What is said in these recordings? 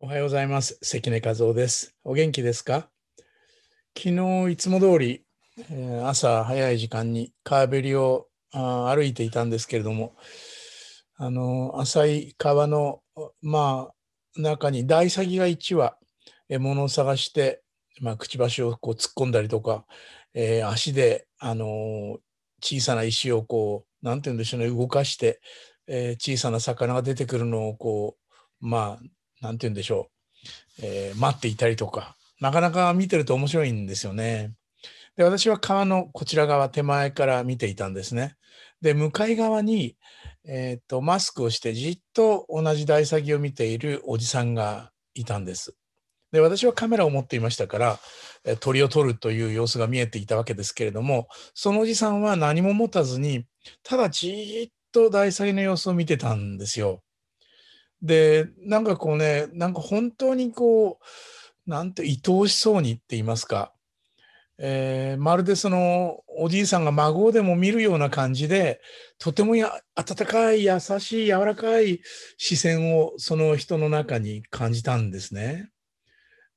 おはようございます。関根和夫です。お元気ですか昨日いつも通り、え朝早い時間に川べりをあ歩いていたんですけれども、あの浅い川の、まあ、中に大サギが1羽獲物を探して、まあ、くちばしをこう突っ込んだりとか、えー、足で、あの小さな石をこうなんて言うんでしょうね動かして、えー、小さな魚が出てくるのをこうまあ何て言うんでしょう、えー、待っていたりとか、なかなか見てると面白いんですよね。で、私は川のこちら側、手前から見ていたんですね。で、向かい側に、えー、っと、マスクをしてじっと同じ大詐欺を見ているおじさんがいたんです。で私はカメラを持っていましたから鳥を撮るという様子が見えていたわけですけれどもそのおじさんは何も持たずにただじーっと大詐欺の様子を見てたんですよ。で、なんかこうね、なんか本当にこう、なんて愛おしそうにって言いますか、えー、まるでそのおじいさんが孫でも見るような感じで、とてもや温かい、優しい、柔らかい視線をその人の中に感じたんですね。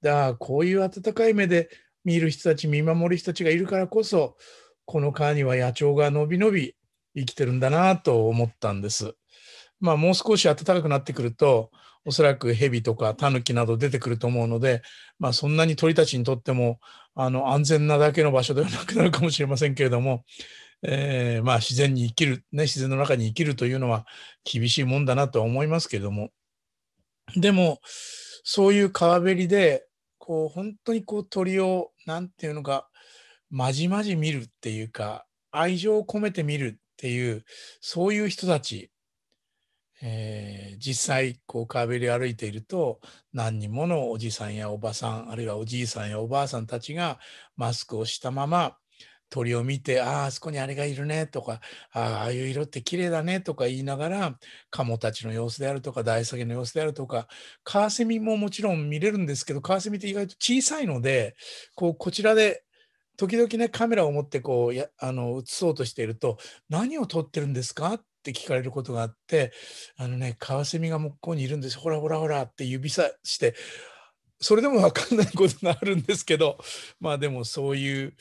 だからこういう温かい目で見る人たち、見守る人たちがいるからこそ、この川には野鳥がのびのび生きてるんだなと思ったんです。まあ、もう少し暖かくなってくると、おそらくヘビとかタヌキなど出てくると思うので、まあ、そんなに鳥たちにとってもあの安全なだけの場所ではなくなるかもしれませんけれども、えー、まあ自然に生きる、ね、自然の中に生きるというのは厳しいもんだなとは思いますけれどもでもそういう川べりでこう本当にこう鳥を何て言うのかまじまじ見るっていうか愛情を込めて見るっていうそういう人たちえー、実際こう川べりを歩いていると何人ものおじさんやおばさんあるいはおじいさんやおばあさんたちがマスクをしたまま鳥を見て「あああそこにあれがいるね」とか「ああいう色って綺麗だね」とか言いながらカモたちの様子であるとかダイサゲの様子であるとかカワセミももちろん見れるんですけどカワセミって意外と小さいのでこうこちらで時々ねカメラを持ってこうやあの映そうとしていると「何を撮ってるんですか?」っって聞かれることがあってあのねカワセミが向こうにいるんですほらほらほらって指さしてそれでも分かんないことがあるんですけど まあでもそういう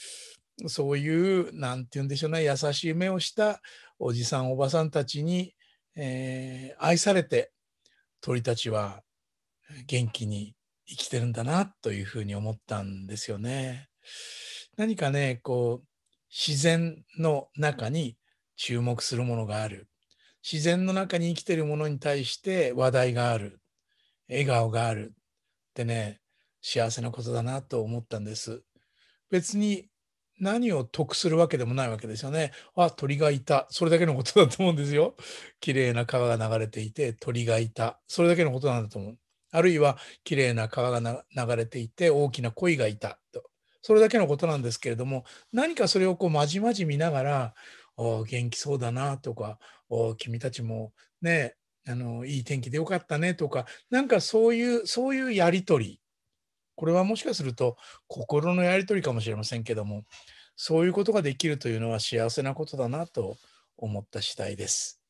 そういう何て言うんでしょうね優しい目をしたおじさんおばさんたちに、えー、愛されて鳥たちは元気に生きてるんだなというふうに思ったんですよね。何かねこう自然の中に注目するものがある自然の中に生きてるものに対して話題がある笑顔があるってね幸せなことだなと思ったんです別に何を得するわけでもないわけですよねあ鳥がいたそれだけのことだと思うんですよ綺麗な川が流れていて鳥がいたそれだけのことなんだと思うあるいは綺麗な川が流れていて大きな鯉がいたとそれだけのことなんですけれども何かそれをこうまじまじ見ながらお元気そうだなとか君たちもねあのいい天気でよかったねとかなんかそういうそういうやり取りこれはもしかすると心のやり取りかもしれませんけどもそういうことができるというのは幸せなことだなと思った次第です。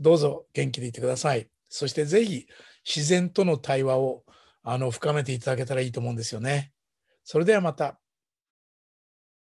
どうぞ元気でいてください。そして是非自然との対話をあの深めていただけたらいいと思うんですよね。それではまた。